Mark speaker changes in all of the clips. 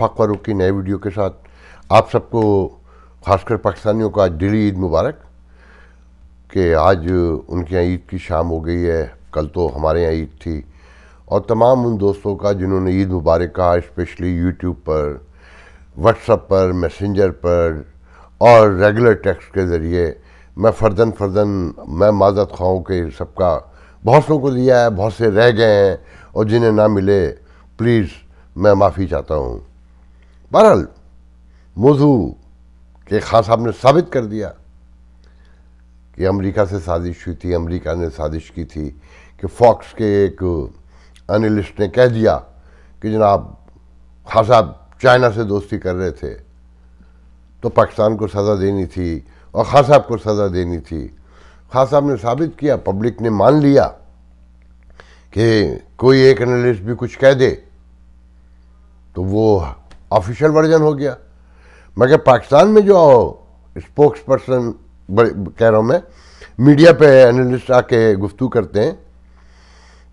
Speaker 1: आफाक फारूक की नए वीडियो के साथ आप सबको खासकर पाकिस्तानियों का आज दिली ईद मुबारक कि आज उनके यहाँ ईद की शाम हो गई है कल तो हमारे यहाँ ईद थी और तमाम उन दोस्तों का जिन्होंने ईद मुबारक कहा स्पेशली यूट्यूब पर व्हाट्सअप पर मैसेंजर पर और रेगुलर टेक्स्ट के ज़रिए मैं फ़र्दन फ़र्दन मैं माजत खाऊँ के सबका बहुत सौ को दिया है बहुत से रह गए हैं और जिन्हें ना मिले प्लीज़ मैं माफ़ी चाहता हूँ बहरहाल मौजू के खास साहब ने साबित कर दिया कि अमेरिका से साजिश हुई थी अमेरिका ने साजिश की थी कि फॉक्स के एक एनालिस्ट ने कह दिया कि जनाब खास साहब चाइना से दोस्ती कर रहे थे तो पाकिस्तान को सज़ा देनी थी और खास साहब को सज़ा देनी थी खास साहब ने साबित किया पब्लिक ने मान लिया कि कोई एक एनालिस्ट भी कुछ कह दे तो वो ऑफिशियल वर्जन हो गया मगर पाकिस्तान में जो स्पोक्स पर्सन कह रहा हूँ मैं मीडिया पे एनालिस्ट आके गुफ्तु करते हैं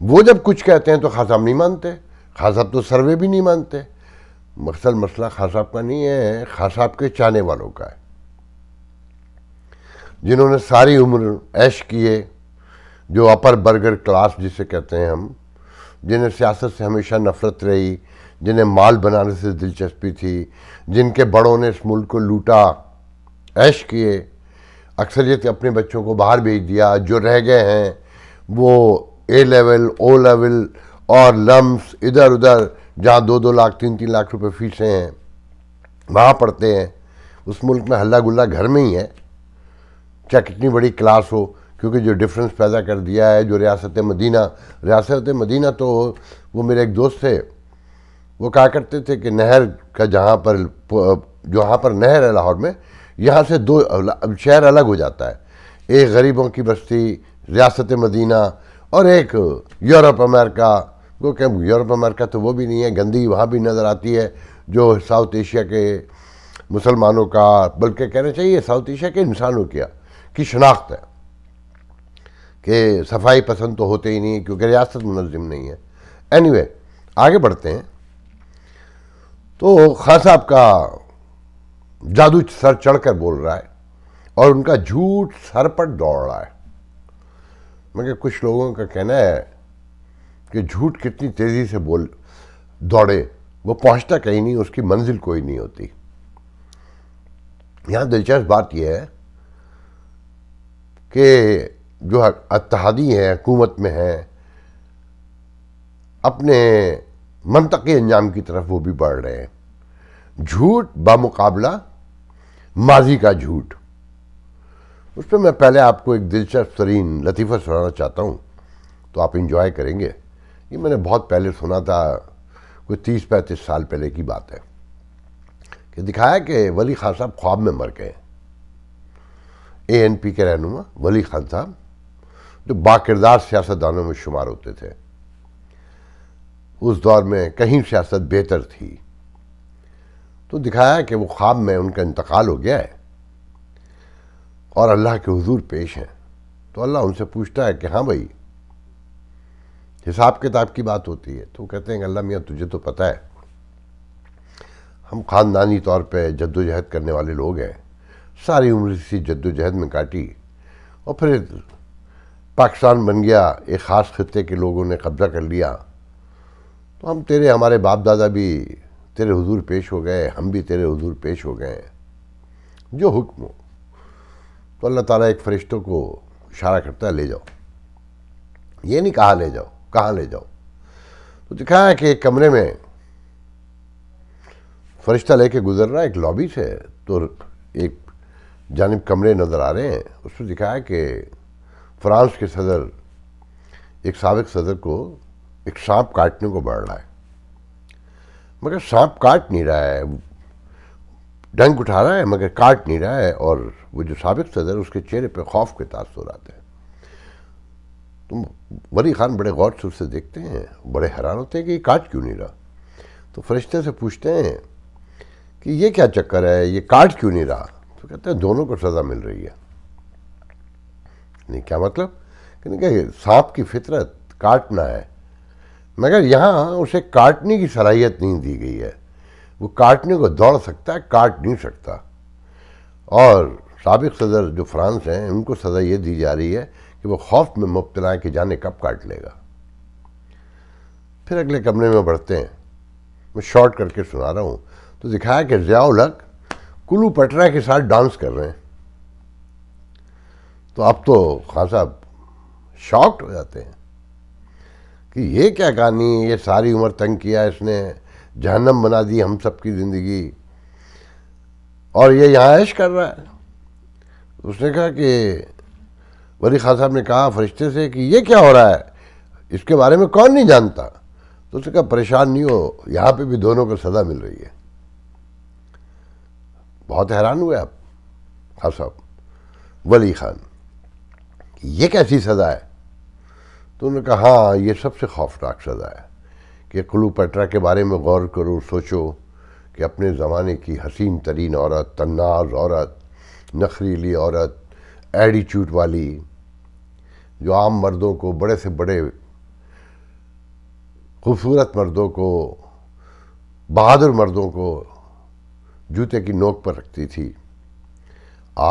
Speaker 1: वो जब कुछ कहते हैं तो खास साहब नहीं मानते खास साहब तो सर्वे भी नहीं मानते मकसद मसला खास साहब का नहीं है खास साहब के चाहने वालों का है जिन्होंने सारी उम्र ऐश किए जो अपर बर्गर क्लास जिसे कहते हैं हम जिन्हें सियासत से हमेशा नफरत रही जिन्हें माल बनाने से दिलचस्पी थी जिनके बड़ों ने इस मुल्क को लूटा ऐश किए अक्सरियत तो अपने बच्चों को बाहर भेज दिया जो रह गए हैं वो ए लेवल ओ लेवल और लम्स इधर उधर जहाँ दो दो लाख तीन तीन लाख रुपए फीसें हैं वहाँ पढ़ते हैं उस मुल्क में हल्ला गुल्ला घर में ही है चाहे कितनी बड़ी क्लास हो क्योंकि जो डिफरेंस पैदा कर दिया है जो रियासत मदीना रियासत मदीना तो वो मेरे एक दोस्त थे वो कहा करते थे कि नहर का जहाँ पर जहाँ पर नहर है लाहौर में यहाँ से दो शहर अलग हो जाता है एक गरीबों की बस्ती रियासत मदीना और एक यूरोप अमेरिका वो क्या यूरोप अमेरिका तो वो भी नहीं है गंदी वहाँ भी नज़र आती है जो साउथ एशिया के मुसलमानों का बल्कि कहना चाहिए साउथ एशिया के इंसानों की की शनाख्त है कि सफाई पसंद तो होते ही नहीं क्योंकि रियासत मुनजम नहीं है एनी anyway, आगे बढ़ते हैं तो खान साहब का जादू सर चढ़कर बोल रहा है और उनका झूठ सर पर दौड़ रहा है मगर कुछ लोगों का कहना है कि झूठ कितनी तेज़ी से बोल दौड़े वो पहुंचता कहीं नहीं उसकी मंजिल कोई नहीं होती यहाँ दिलचस्प बात यह है कि जो अतहादी हैं हुकूमत में हैं अपने मनतक अंजाम की तरफ वो भी बढ़ रहे हैं झूठ बामुकाबला माजी का झूठ उस पर मैं पहले आपको एक दिलचस्प तरीन लतीफ़ा सुनाना चाहता हूँ तो आप इन्जॉय करेंगे ये मैंने बहुत पहले सुना था कोई तीस पैंतीस साल पहले की बात है कि दिखाया कि वली खान साहब ख्वाब में मर गए ए एन पी के रहनुमा वली खान साहब जो बाकिरदार सियासतदानों में शुमार होते थे उस दौर में कहीं सियासत बेहतर थी तो दिखाया कि वो ख्वाब में उनका इंतकाल हो गया है और अल्लाह के हुजूर पेश हैं तो अल्लाह उनसे पूछता है कि हाँ भाई हिसाब किताब की बात होती है तो कहते हैं अल्लाह मियाँ तुझे तो पता है हम ख़ानदानी तौर पे जद्दोजहद करने वाले लोग हैं सारी उम्र इसी जद्दोजहद में काटी और फिर पाकिस्तान बन गया एक ख़ास खत्े के लोगों ने कब्ज़ा कर लिया तो हम तेरे हमारे बाप दादा भी तेरे हुजूर पेश हो गए हम भी तेरे हुजूर पेश हो गए जो हुक्म हो तो अल्लाह ताला एक फरिश्तों को इशारा करता है ले जाओ ये नहीं कहा ले जाओ कहाँ ले जाओ तो दिखाया कि एक कमरे में फरिश्ता लेके गुजर रहा है एक लॉबी से तो एक जानब कमरे नज़र आ रहे हैं उसमें दिखाया कि फ्रांस के सदर एक सबक सदर को एक सांप काटने को बढ़ रहा है मगर सांप काट नहीं रहा है डंक उठा रहा है मगर काट नहीं रहा है और वो जो सबक सदर उसके चेहरे पे खौफ के तासर आते हैं तो वली खान बड़े गौर से उससे देखते हैं बड़े हैरान होते हैं कि ये काट क्यों नहीं रहा तो फरिश्ते से पूछते हैं कि ये क्या चक्कर है ये काट क्यों नहीं रहा तो कहते हैं दोनों को सज़ा मिल रही है नहीं क्या मतलब कहने का सांप की फितरत काटना है मगर यहाँ उसे काटने की सलाहियत नहीं दी गई है वो काटने को दौड़ सकता है काट नहीं सकता और सबक सदर जो फ्रांस हैं उनको सज़ा ये दी जा रही है कि वो खौफ में मुबतला कि जाने कब काट लेगा फिर अगले कमरे में बढ़ते हैं मैं शॉर्ट करके सुना रहा हूँ तो दिखाया कि ज़ियाउल हक कुल्लू पटरा के साथ डांस कर रहे हैं तो अब तो खान साहब शॉक्ड हो जाते हैं कि ये क्या कहानी है ये सारी उम्र तंग किया इसने जहन्नम बना दी हम सब की ज़िंदगी और ये यहाँ ऐश कर रहा है उसने कहा कि वली खान साहब ने कहा फरिश्ते से कि ये क्या हो रहा है इसके बारे में कौन नहीं जानता तो उसने कहा परेशान नहीं हो यहाँ पे भी दोनों को सज़ा मिल रही है बहुत हैरान हुए आप खान साहब वली खान ये कैसी सज़ा है तो उन्होंने कहा हाँ ये सबसे खौफनाक सज़ा है कि क्लूपेट्रा के बारे में गौर करो सोचो कि अपने ज़माने की हसीन तरीन औरत तन्नाज औरत नखरीली औरत एटीट्यूड वाली जो आम मर्दों को बड़े से बड़े खूबसूरत मर्दों को बहादुर मर्दों को जूते की नोक पर रखती थी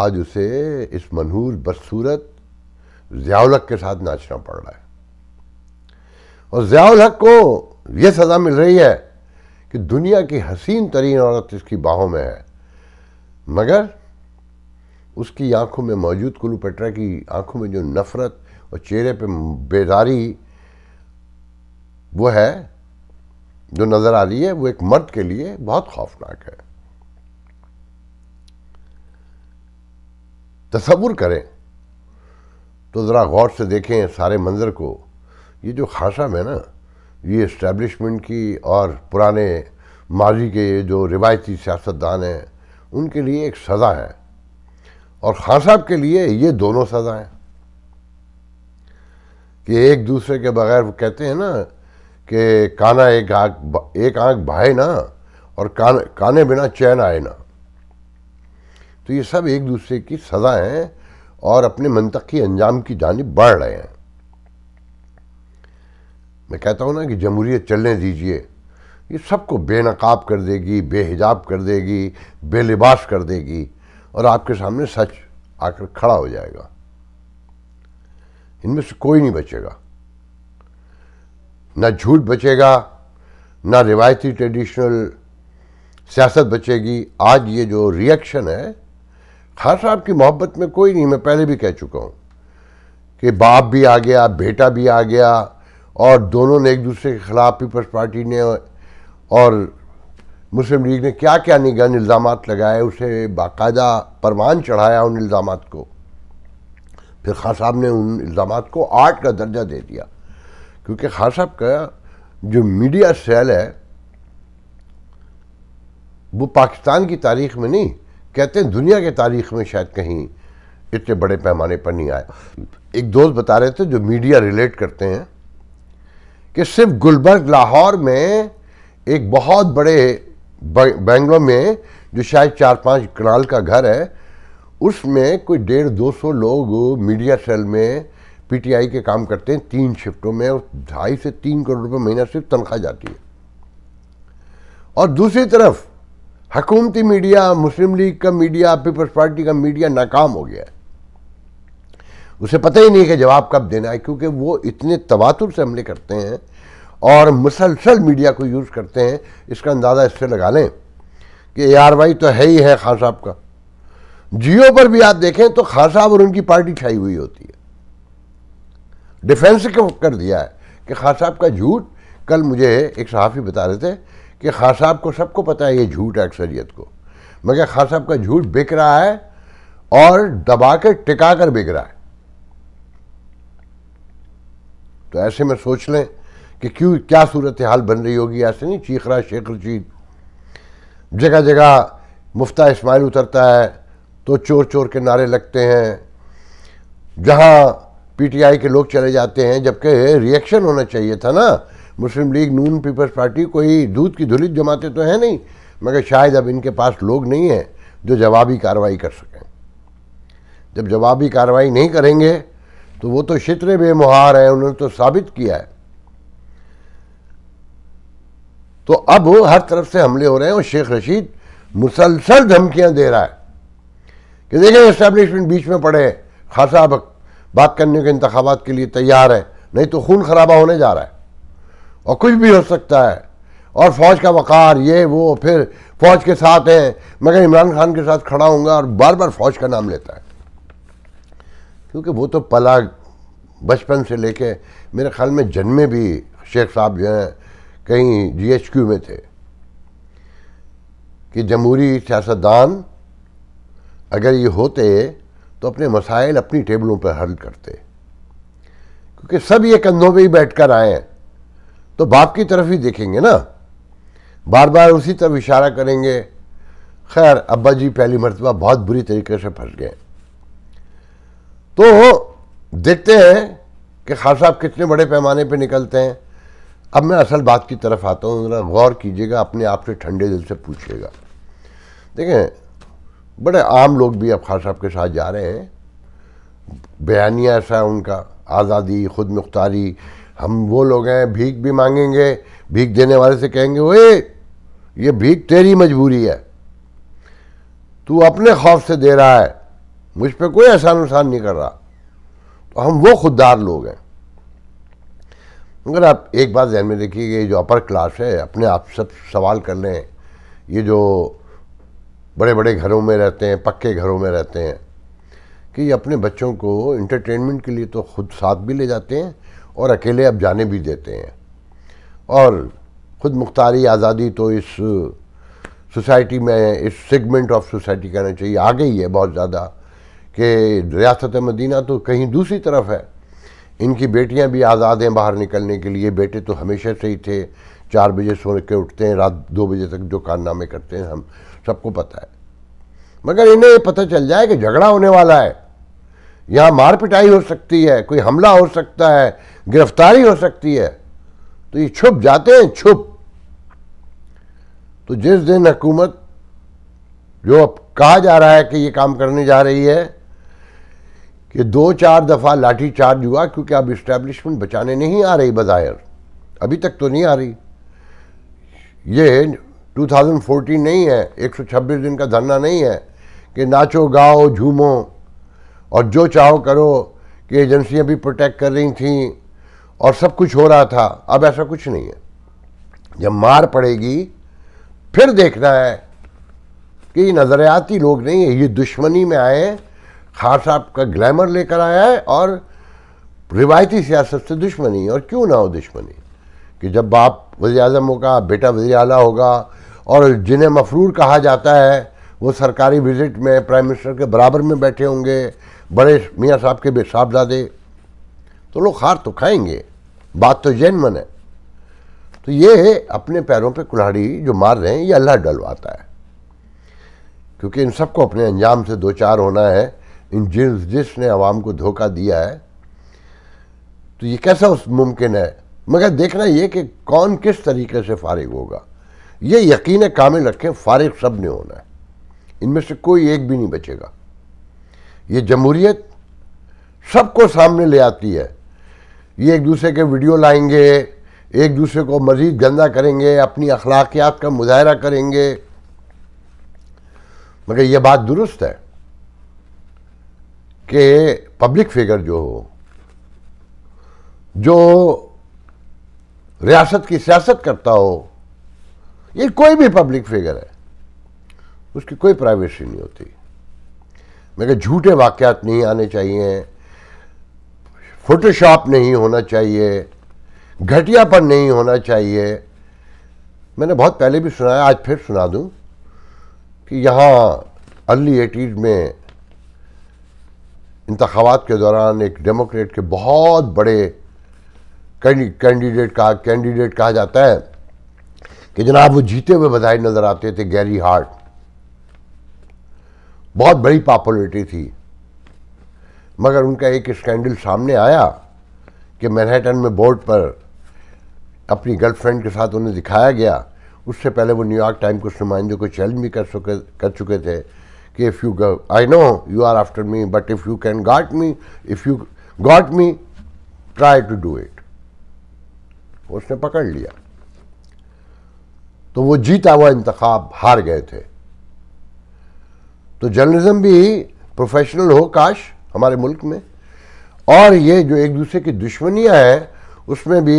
Speaker 1: आज उसे इस मनहूर बदसूरत जयालक के साथ नाचना पड़ रहा है और ज़ियाउल हक को यह सज़ा मिल रही है कि दुनिया की हसीन तरीन औरत इसकी बाहों में है मगर उसकी आंखों में मौजूद पटरा की आंखों में जो नफ़रत और चेहरे पे बेदारी वो है जो नज़र आ रही है वो एक मर्द के लिए बहुत खौफनाक है तस्वुर करें तो ज़रा गौर से देखें सारे मंज़र को ये जो खासम है ना ये इस्टेब्लिशमेंट की और पुराने माजी के जो रिवायती सियासतदान हैं उनके लिए एक सज़ा है और खान साहब के लिए ये दोनों सज़ा हैं कि एक दूसरे के बगैर वो कहते हैं ना कि काना एक आँख एक आँख भाए ना और कान काने बिना चैन आए ना तो ये सब एक दूसरे की सज़ा हैं और अपने मनतकी अंजाम की जानब बढ़ रहे हैं मैं कहता हूँ ना कि जमहूरियत चलने दीजिए ये सबको बेनकाब कर देगी बेहिजाब कर देगी बेलिबास कर देगी और आपके सामने सच आकर खड़ा हो जाएगा इनमें से कोई नहीं बचेगा ना झूठ बचेगा ना रिवायती ट्रेडिशनल सियासत बचेगी आज ये जो रिएक्शन है खास साहब की मोहब्बत में कोई नहीं मैं पहले भी कह चुका हूँ कि बाप भी आ गया बेटा भी आ गया और दोनों ने एक दूसरे के खिलाफ पीपल्स पार्टी ने और मुस्लिम लीग ने क्या क्या निगन इल्ज़ाम लगाए उसे बाकायदा परवान चढ़ाया उन इल्ज़ाम को फिर खान साहब ने उन इल्ज़ाम को आर्ट का दर्जा दे दिया क्योंकि खान साहब का जो मीडिया सेल है वो पाकिस्तान की तारीख में नहीं कहते हैं दुनिया के तारीख में शायद कहीं इतने बड़े पैमाने पर नहीं आया एक दोस्त बता रहे थे जो मीडिया रिलेट करते हैं कि सिर्फ गुलबर्ग लाहौर में एक बहुत बड़े बेंगलोर में जो शायद चार पांच कनाल का घर है उसमें कोई डेढ़ दो सौ लोग मीडिया सेल में पीटीआई के काम करते हैं तीन शिफ्टों में और ढाई से तीन करोड़ रुपए महीना सिर्फ तनख्वाह जाती है और दूसरी तरफ हकूमती मीडिया मुस्लिम लीग का मीडिया पीपल्स पार्टी का मीडिया नाकाम हो गया है उसे पता ही नहीं है कि जवाब कब देना है क्योंकि वो इतने तवातुर से हमले करते हैं और मुसलसल मीडिया को यूज़ करते हैं इसका अंदाज़ा इससे लगा लें कि ए आर वाई तो है ही है खान साहब का जियो पर भी आप देखें तो खान साहब और उनकी पार्टी छाई हुई होती है डिफेंस कर दिया है कि खान साहब का झूठ कल मुझे एक सहाफ़ी बता रहे थे कि खान साहब को सबको पता है ये झूठ है अक्सरियत को मगर खान साहब का झूठ बिक रहा है और दबा के टिका कर बिक रहा है तो ऐसे में सोच लें कि क्यों क्या सूरत हाल बन रही होगी ऐसे नहीं चीखरा शेख चीत जगह जगह मुफ्ता इस्माइल उतरता है तो चोर चोर के नारे लगते हैं जहां पीटीआई के लोग चले जाते हैं जबकि रिएक्शन होना चाहिए था ना मुस्लिम लीग नून पीपल्स पार्टी कोई दूध की धुलित जमाते तो है नहीं मगर शायद अब इनके पास लोग नहीं हैं जो जवाबी कार्रवाई कर सकें जब जवाबी कार्रवाई नहीं करेंगे तो वो तो क्षेत्र बेमुहार है उन्होंने तो साबित किया है तो अब हर तरफ से हमले हो रहे हैं और शेख रशीद मुसलसल धमकियां दे रहा है कि देखें इस्टेब्लिशमेंट बीच में पड़े खासा बात करने के इंतबात के लिए तैयार है नहीं तो खून खराबा होने जा रहा है और कुछ भी हो सकता है और फौज का वक़ार ये वो फिर फौज के साथ है मगर इमरान खान के साथ खड़ा हूँ और बार बार फौज का नाम लेता है क्योंकि वो तो पला बचपन से लेके मेरे ख्याल में जन्मे भी शेख साहब जो हैं कहीं जी में थे कि जमहूरी सियासतदान अगर ये होते तो अपने मसाइल अपनी टेबलों पर हल करते क्योंकि सब ये कंधों पर ही बैठ कर आए हैं तो बाप की तरफ ही देखेंगे ना बार बार उसी तरफ इशारा करेंगे खैर अब्बा जी पहली मरतबा बहुत बुरी तरीके से फंस गए तो देखते हैं कि खान साहब कितने बड़े पैमाने पे निकलते हैं अब मैं असल बात की तरफ आता हूँ ज़रा गौर कीजिएगा अपने आप से ठंडे दिल से पूछिएगा देखें बड़े आम लोग भी अब खान साहब के साथ जा रहे हैं बयानिया ऐसा है उनका आज़ादी खुद मुख्तारी हम वो लोग हैं भीख भी मांगेंगे भीख देने वाले से कहेंगे ओए ये भीख तेरी मजबूरी है तू अपने खौफ से दे रहा है मुझ पर कोई एहसान उहसान नहीं कर रहा तो हम वो खुददार लोग हैं मगर आप एक बात जहन में देखिए ये जो अपर क्लास है अपने आप सब सवाल कर लें ये जो बड़े बड़े घरों में रहते हैं पक्के घरों में रहते हैं कि ये अपने बच्चों को इंटरटेनमेंट के लिए तो खुद साथ भी ले जाते हैं और अकेले अब जाने भी देते हैं और खुद मुख्तारी आज़ादी तो इस सोसाइटी में इस सेगमेंट ऑफ सोसाइटी कहना चाहिए आ गई है बहुत ज़्यादा कि रियासत मदीना तो कहीं दूसरी तरफ है इनकी बेटियां भी आज़ाद हैं बाहर निकलने के लिए बेटे तो हमेशा से ही थे चार बजे सो के उठते हैं रात दो बजे तक जो कारनामे करते हैं हम सबको पता है मगर इन्हें ये पता चल जाए कि झगड़ा होने वाला है यहाँ मार पिटाई हो सकती है कोई हमला हो सकता है गिरफ्तारी हो सकती है तो ये छुप जाते हैं छुप तो जिस दिन हुकूमत जो अब कहा जा रहा है कि ये काम करने जा रही है ये दो चार दफ़ा लाठी चार्ज हुआ क्योंकि अब इस्टेब्लिशमेंट बचाने नहीं आ रही बज़ाहिर अभी तक तो नहीं आ रही ये 2014 नहीं है 126 दिन का धरना नहीं है कि नाचो गाओ झूमो और जो चाहो करो कि एजेंसियां भी प्रोटेक्ट कर रही थीं और सब कुछ हो रहा था अब ऐसा कुछ नहीं है जब मार पड़ेगी फिर देखना है कि ये नज़रियाती लोग नहीं है ये दुश्मनी में आए खार साहब का ग्लैमर लेकर आया है और रिवायती सियासत से दुश्मनी और क्यों ना हो दुश्मनी कि जब बाप वजी अजम होगा बेटा वजी अला होगा और जिन्हें मफरूर कहा जाता है वो सरकारी विजिट में प्राइम मिनिस्टर के बराबर में बैठे होंगे बड़े मियाँ साहब के साहबजादे तो लोग हार तो खाएंगे बात तो जैन है तो ये अपने पैरों पे कुल्हाड़ी जो मार रहे हैं ये अल्लाह डलवाता है क्योंकि इन सबको अपने अंजाम से दो चार होना है इन जिन जिसने आवाम को धोखा दिया है तो ये कैसा उस मुमकिन है मगर देखना ये कि कौन किस तरीके से फारिग होगा ये यकीन कामिल रखें फारिग सब ने होना है इनमें से कोई एक भी नहीं बचेगा ये जमहूरीत सबको सामने ले आती है ये एक दूसरे के वीडियो लाएंगे एक दूसरे को मज़ीद गंदा करेंगे अपनी अखलाकियात का मुजाहरा करेंगे मगर यह बात दुरुस्त है कि पब्लिक फिगर जो हो जो रियासत की सियासत करता हो ये कोई भी पब्लिक फिगर है उसकी कोई प्राइवेसी नहीं होती मैं झूठे वाक्यात नहीं आने चाहिए फोटोशॉप नहीं होना चाहिए घटिया पर नहीं होना चाहिए मैंने बहुत पहले भी सुनाया आज फिर सुना दूं कि यहाँ अर्ली एटीज़ में इंतबात के दौरान एक डेमोक्रेट के बहुत बड़े कैंडिडेट कहा कैंडिडेट कहा जाता है कि जनाब वो जीते हुए बधाई नज़र आते थे गैरी हार्ट बहुत बड़ी पॉपुलरिटी थी मगर उनका एक स्कैंडल सामने आया कि मैनहटन में बोर्ड पर अपनी गर्लफ्रेंड के साथ उन्हें दिखाया गया उससे पहले वो न्यूयॉर्क टाइम के नुमाइंदों को चैलेंज भी कर चुके कर चुके थे कि if you go, I know you are after me, but if you can got me, if you got me, try to do उसने पकड़ लिया तो वो जीता हुआ इंतखाब हार गए थे तो जर्नलिज्म भी प्रोफेशनल हो काश हमारे मुल्क में और ये जो एक दूसरे की दुश्मनियां हैं उसमें भी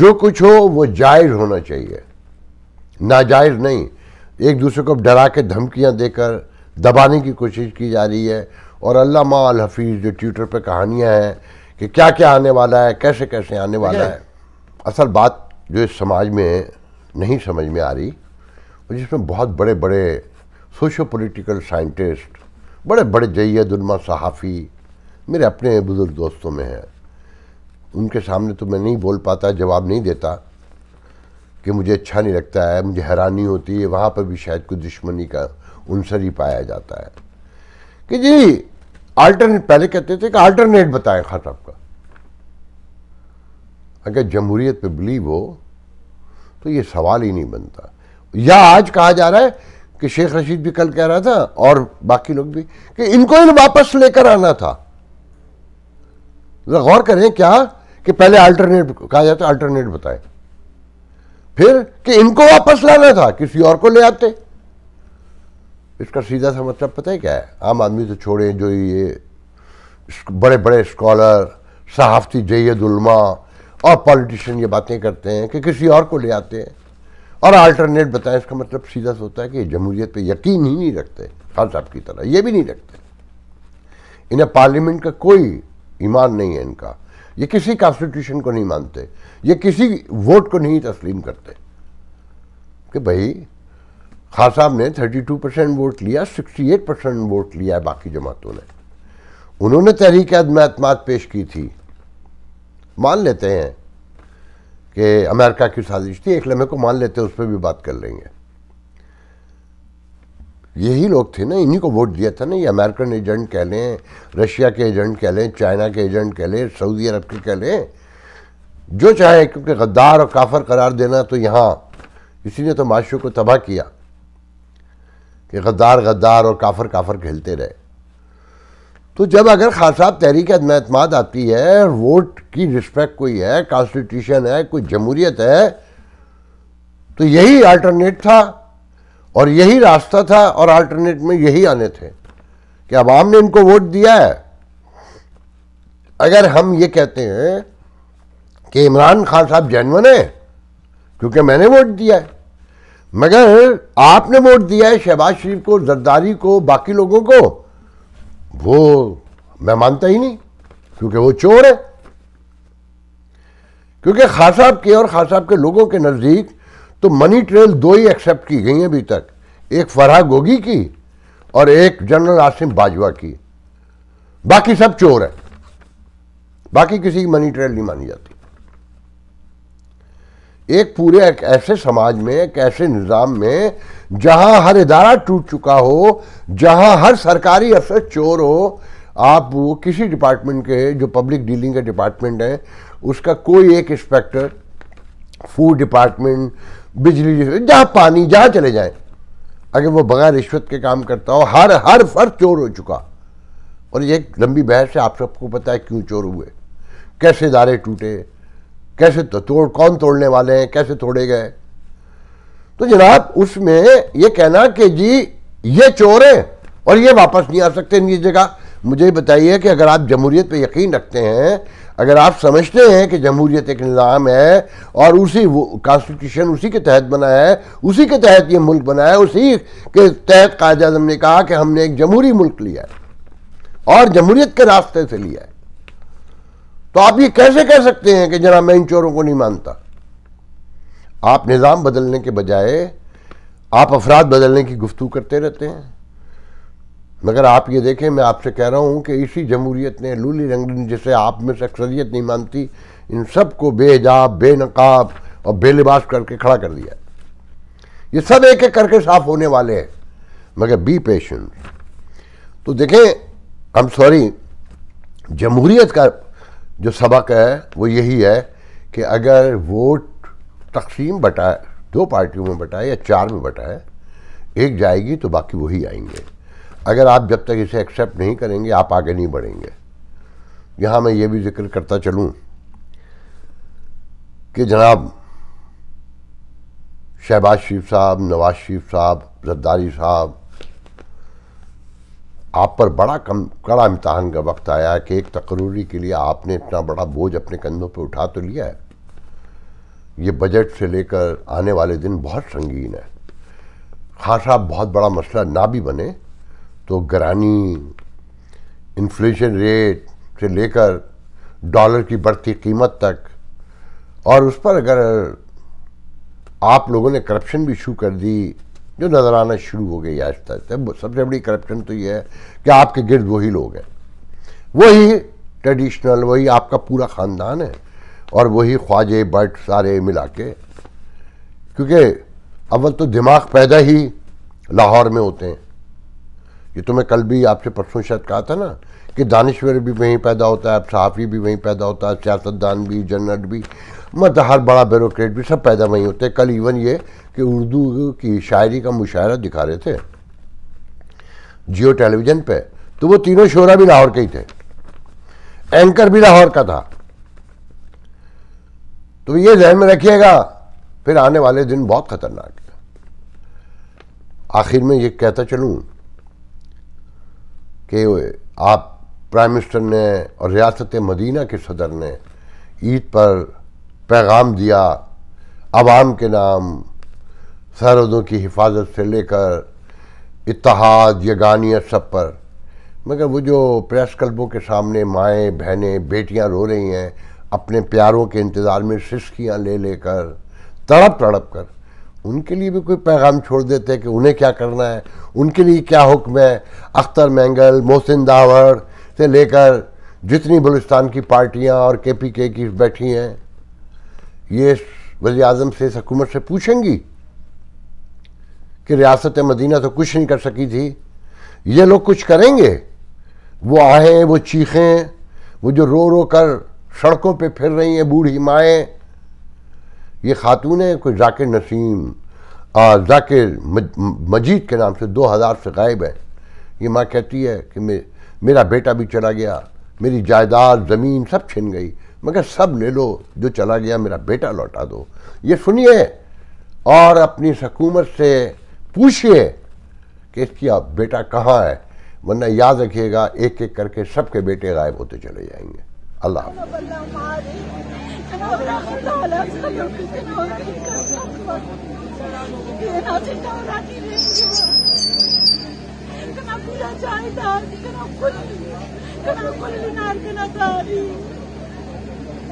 Speaker 1: जो कुछ हो वो जायज़ होना चाहिए नाजायज़ नहीं एक दूसरे को डरा के धमकियां देकर दबाने की कोशिश की जा रही है और अल्लामा अल हफीज़ जो ट्विटर पे कहानियाँ हैं कि क्या क्या आने वाला है कैसे कैसे आने वाला है असल बात जो इस समाज में नहीं समझ में आ रही और जिसमें बहुत बड़े बड़े सोशो पोलिटिकल साइंटिस्ट बड़े बड़े जैदुलमा सहाफ़ी मेरे अपने बुज़ुर्ग दोस्तों में हैं उनके सामने तो मैं नहीं बोल पाता जवाब नहीं देता कि मुझे अच्छा नहीं लगता है मुझे हैरानी होती है वहाँ पर भी शायद कोई दुश्मनी का उनसर ही पाया जाता है कि जी आल्टरनेट पहले कहते थे कि आल्टरनेट बताएं खत आपका अगर जमहूरियत पे बिलीव हो तो ये सवाल ही नहीं बनता या आज कहा जा रहा है कि शेख रशीद भी कल कह रहा था और बाकी लोग भी कि इनको इन वापस लेकर आना था गौर करें क्या कि पहले अल्टरनेट कहा जाता अल्टरनेट बताएं फिर कि इनको वापस लाना था किसी और को ले आते इसका सीधा सा मतलब पता है क्या है आम आदमी तो छोड़ें जो ये बड़े बड़े स्कॉलर सहाफ़ती जैदुलमा और पॉलिटिशियन ये बातें करते हैं कि किसी और को ले आते हैं और अल्टरनेट बताएं इसका मतलब सीधा सा होता है कि जमहूरियत पे यकीन ही नहीं रखते खान साहब की तरह ये भी नहीं रखते इन्हें पार्लियामेंट का कोई ईमान नहीं है इनका ये किसी कॉन्स्टिट्यूशन को नहीं मानते ये किसी वोट को नहीं तस्लीम करते कि भाई खान साहब ने 32 परसेंट वोट लिया 68 परसेंट वोट लिया है बाकी जमातों ने उन्होंने तहरीक अदम अहतम पेश की थी मान लेते हैं कि अमेरिका की साजिश थी एक लम्हे को मान लेते हैं उस पर भी बात कर लेंगे यही लोग थे ना इन्हीं को वोट दिया था ना ये अमेरिकन एजेंट कह लें रशिया के एजेंट कह लें चाइना के एजेंट कह लें सऊदी अरब के कह लें जो चाहे क्योंकि गद्दार और काफर करार देना तो यहाँ इसी ने तो माशियों को तबाह किया कि गद्दार गद्दार और काफर काफर खेलते रहे तो जब अगर खास साहब तहरीक अदम आती है वोट की रिस्पेक्ट कोई है कॉन्स्टिट्यूशन है कोई जमहूरियत है तो यही अल्टरनेट था और यही रास्ता था और अल्टरनेट में यही आने थे कि आवाम ने इनको वोट दिया है अगर हम ये कहते हैं कि इमरान खान साहब जैनवन है क्योंकि मैंने वोट दिया है मगर आपने वोट दिया है शहबाज शरीफ को जरदारी को बाकी लोगों को वो मैं मानता ही नहीं क्योंकि वो चोर है क्योंकि खास साहब के और खास साहब के लोगों के नज़दीक तो मनी ट्रेल दो ही एक्सेप्ट की गई हैं अभी तक एक फराह गोगी की और एक जनरल आसिम बाजवा की बाकी सब चोर है बाकी किसी की मनी ट्रेल नहीं मानी जाती एक पूरे एक ऐसे समाज में एक ऐसे निज़ाम में जहां हर इदारा टूट चुका हो जहां हर सरकारी अफसर चोर हो आप वो किसी डिपार्टमेंट के जो पब्लिक डीलिंग का डिपार्टमेंट है उसका कोई एक इंस्पेक्टर फूड डिपार्टमेंट बिजली जहाँ पानी जहाँ चले जाए अगर वो बगैर रिश्वत के काम करता हो हर हर फर्ज चोर हो चुका और ये एक लंबी बहस है आप सबको पता है क्यों चोर हुए कैसे इदारे टूटे कैसे तो तोड़ कौन तोड़ने वाले हैं कैसे तोड़े गए तो जनाब उसमें ये कहना कि जी ये चोर हैं और ये वापस नहीं आ सकते इनकी जगह मुझे बताइए कि अगर आप जमहूरियत पे यकीन रखते हैं अगर आप समझते हैं कि जमहूरियत एक निज़ाम है और उसी वो कॉन्स्टिट्यूशन उसी के तहत बना है उसी के तहत ये मुल्क बना है उसी के तहत कायद अजम ने कहा कि हमने एक जमहूरी मुल्क लिया है और जमहूरियत के रास्ते से लिया है तो आप ये कैसे कह सकते हैं कि जना मैं इन चोरों को नहीं मानता आप निज़ाम बदलने के बजाय आप अफराद बदलने की गुफ्तु करते रहते हैं मगर आप ये देखें मैं आपसे कह रहा हूँ कि इसी जमहूरियत ने लूली रंगली जिसे आप में से अक्सरियत नहीं मानती इन सब को बेनकाब और बेलिबास करके खड़ा कर दिया ये सब एक एक करके साफ होने वाले हैं मगर बी पेशेंट तो देखें हम सॉरी जमहूरीत का जो सबक है वो यही है कि अगर वोट तकसीम बटा दो पार्टियों में बटाए या चार में बटाए एक जाएगी तो बाकी वही आएंगे अगर आप जब तक इसे एक्सेप्ट नहीं करेंगे आप आगे नहीं बढ़ेंगे यहाँ मैं ये भी जिक्र करता चलूँ कि जनाब शहबाज शरीफ साहब नवाज शरीफ साहब जद्दारी साहब आप पर बड़ा कम कड़ा इम्तहान का वक्त आया कि एक तकरूरी के लिए आपने इतना बड़ा बोझ अपने कंधों पर उठा तो लिया है ये बजट से लेकर आने वाले दिन बहुत संगीन है खान साहब बहुत बड़ा मसला ना भी बने तो गरानी इन्फ्लेशन रेट से लेकर डॉलर की बढ़ती कीमत तक और उस पर अगर आप लोगों ने करप्शन भी शुरू कर दी जो नज़र आना शुरू हो गई आहिस्ता आहिस्ता सबसे बड़ी करप्शन तो ये है कि आपके गिर्द वही लोग हैं वही ट्रेडिशनल वही आपका पूरा ख़ानदान है और वही ख्वाजे बट सारे मिला के क्योंकि अव्वल तो दिमाग पैदा ही लाहौर में होते हैं ये तो मैं कल भी आपसे परसों शायद कहा था ना कि दानश्वर भी वहीं पैदा होता है अब सहाफ़ी भी वहीं पैदा होता है सियासतदान भी जन्नत भी मत हर बड़ा ब्यूरोट भी सब पैदा वहीं होते कल इवन ये कि उर्दू की शायरी का मुशायरा दिखा रहे थे जियो टेलीविज़न पे तो वो तीनों शोरा भी लाहौर के ही थे एंकर भी लाहौर का था तो ये जहन में रखिएगा फिर आने वाले दिन बहुत खतरनाक है आखिर में ये कहता चलूं कि आप प्राइम मिनिस्टर ने और रियासत मदीना के सदर ने ईद पर पैगाम दिया आवाम के नाम सरहदों की हिफाजत से लेकर इतिहाद यगानियत सब पर मगर वो जो प्रेस क्लबों के सामने माएँ बहनें बेटियां रो रही हैं अपने प्यारों के इंतज़ार में सिस्कियाँ ले लेकर तड़प तड़प कर उनके लिए भी कोई पैगाम छोड़ देते कि उन्हें क्या करना है उनके लिए क्या हुक्म है अख्तर मैंगल मोहसिन दावर से लेकर जितनी बलुस्तान की पार्टियाँ और के पी के की बैठी हैं ये वजी अजम से इस हकूमत से पूछेंगी कि रियासत मदीना तो कुछ नहीं कर सकी थी ये लोग कुछ करेंगे वो आहें वो चीखें वो जो रो रो कर सड़कों पे फिर रही हैं बूढ़ी माएँ ये खातून है कोई जाकिर नसीम जाकिर मजीद के नाम से दो हज़ार से गायब है ये माँ कहती है कि मे, मेरा बेटा भी चला गया मेरी जायदाद ज़मीन सब छिन गई मगर सब ले लो जो चला गया मेरा बेटा लौटा दो ये सुनिए और अपनी हकूमत से पूछिए कि आप बेटा कहाँ है वरना याद रखिएगा एक एक करके सबके बेटे गायब होते चले जाएंगे अल्लाह